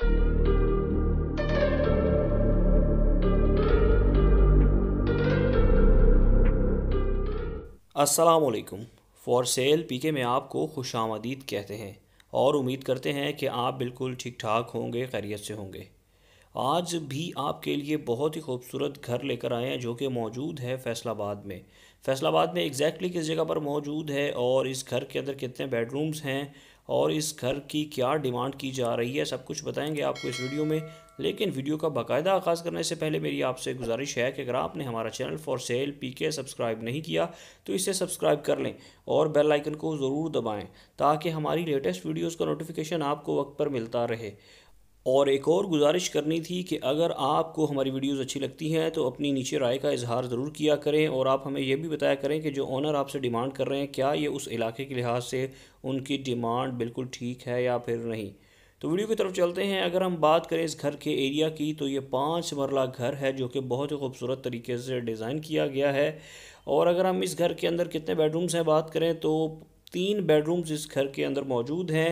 असलकुम for sale पीके में आपको खुश आमदीद कहते हैं और उम्मीद करते हैं कि आप बिल्कुल ठीक ठाक होंगे खैरियत से होंगे आज भी आपके लिए बहुत ही खूबसूरत घर लेकर आए हैं जो कि मौजूद है फैसलाबाद में फैसलाबाद में एग्जैक्टली exactly किस जगह पर मौजूद है और इस घर के अंदर कितने बेडरूम्स हैं और इस घर की क्या डिमांड की जा रही है सब कुछ बताएंगे आपको इस वीडियो में लेकिन वीडियो का बाकायदा आगाज़ करने से पहले मेरी आपसे गुजारिश है कि अगर आपने हमारा channel for sale P K subscribe नहीं किया तो इसे सब्सक्राइब कर लें और बेल आइकन को ज़रूर दबाएं ताकि हमारी लेटेस्ट वीडियोस का नोटिफिकेशन आपको वक्त पर मिलता रहे और एक और गुजारिश करनी थी कि अगर आपको हमारी वीडियोस अच्छी लगती हैं तो अपनी नीचे राय का इजहार ज़रूर किया करें और आप हमें यह भी बताया करें कि जो ऑनर आपसे डिमांड कर रहे हैं क्या ये उस इलाके के लिहाज से उनकी डिमांड बिल्कुल ठीक है या फिर नहीं तो वीडियो की तरफ चलते हैं अगर हम बात करें इस घर के एरिया की तो ये पाँच मरला घर है जो कि बहुत ही खूबसूरत तरीके से डिज़ाइन किया गया है और अगर हम इस घर के अंदर कितने बेडरूम्स हैं बात करें तो तीन बेडरूम्स इस घर के अंदर मौजूद हैं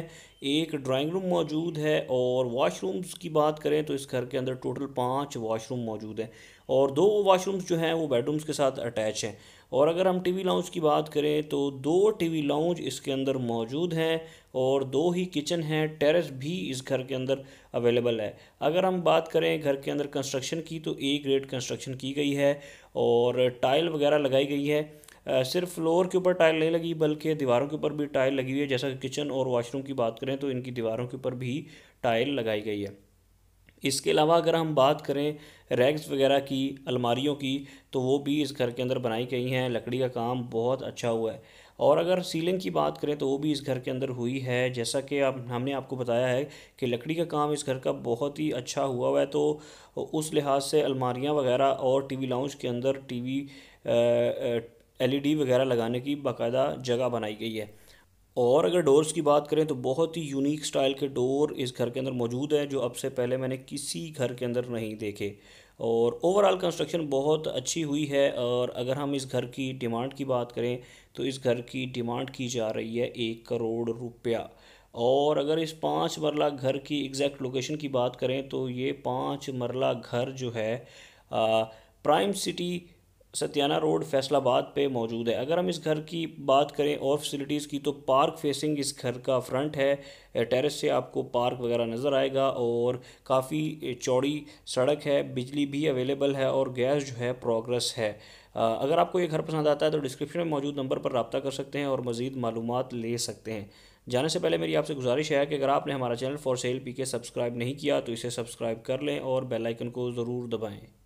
एक ड्राइंग रूम मौजूद है और वाशरूम्स की बात करें तो इस घर के अंदर टोटल पाँच वाशरूम मौजूद हैं और दो वाशरूम्स जो हैं वो बेडरूम्स के साथ अटैच हैं और अगर हम टीवी लाउंज की बात करें तो दो टीवी लाउंज इसके अंदर मौजूद हैं और दो ही किचन हैं टेरेस भी इस घर के अंदर अवेलेबल है अगर हम बात करें घर के अंदर कंस्ट्रक्शन की तो ए ग्रेड कंस्ट्रक्शन की गई है और टाइल वगैरह लगाई गई है सिर्फ फ्लोर के ऊपर टाइल नहीं लगी बल्कि दीवारों के ऊपर भी टाइल लगी हुई है जैसा कि किचन और वॉशरूम की बात करें तो इनकी दीवारों के ऊपर भी टाइल लगाई गई है इसके अलावा अगर हम बात करें रैग्स वगैरह की अलमारियों की तो वो भी इस घर के अंदर बनाई गई हैं लकड़ी का काम बहुत अच्छा हुआ है और अगर सीलिंग की बात करें तो वो भी इस घर के अंदर हुई है जैसा कि आप हमने आपको बताया है कि लकड़ी का काम इस घर का बहुत ही अच्छा हुआ हुआ है तो उस लिहाज से अलमारियाँ वगैरह और टीवी लाउंज के अंदर टीवी एलईडी वगैरह लगाने की बाकायदा जगह बनाई गई है और अगर डोर्स की बात करें तो बहुत ही यूनिक स्टाइल के डोर इस घर के अंदर मौजूद हैं जो अब से पहले मैंने किसी घर के अंदर नहीं देखे और ओवरऑल कंस्ट्रक्शन बहुत अच्छी हुई है और अगर हम इस घर की डिमांड की बात करें तो इस घर की डिमांड की जा रही है एक करोड़ रुपया और अगर इस पाँच मरला घर की एग्जैक्ट लोकेशन की बात करें तो ये पाँच मरला घर जो है आ, prime city Satyana road Faisalabad पे मौजूद है अगर हम इस घर की बात करें और फैसिलिटीज़ की तो पार्क फेसिंग इस घर का फ्रंट है टेरेस से आपको पार्क वगैरह नज़र आएगा और काफ़ी चौड़ी सड़क है बिजली भी अवेलेबल है और गैस जो है प्रोग्रेस है अगर आपको ये घर पसंद आता है तो डिस्क्रिप्शन में मौजूद नंबर पर रबता कर सकते हैं और मज़ीद मालूम ले सकते हैं जाने से पहले मेरी आपसे गुजारिश है कि अगर आपने हमारा channel for sale P K subscribe नहीं किया तो इसे सब्सक्राइब कर लें और बेल आइकन को ज़रूर दबाएं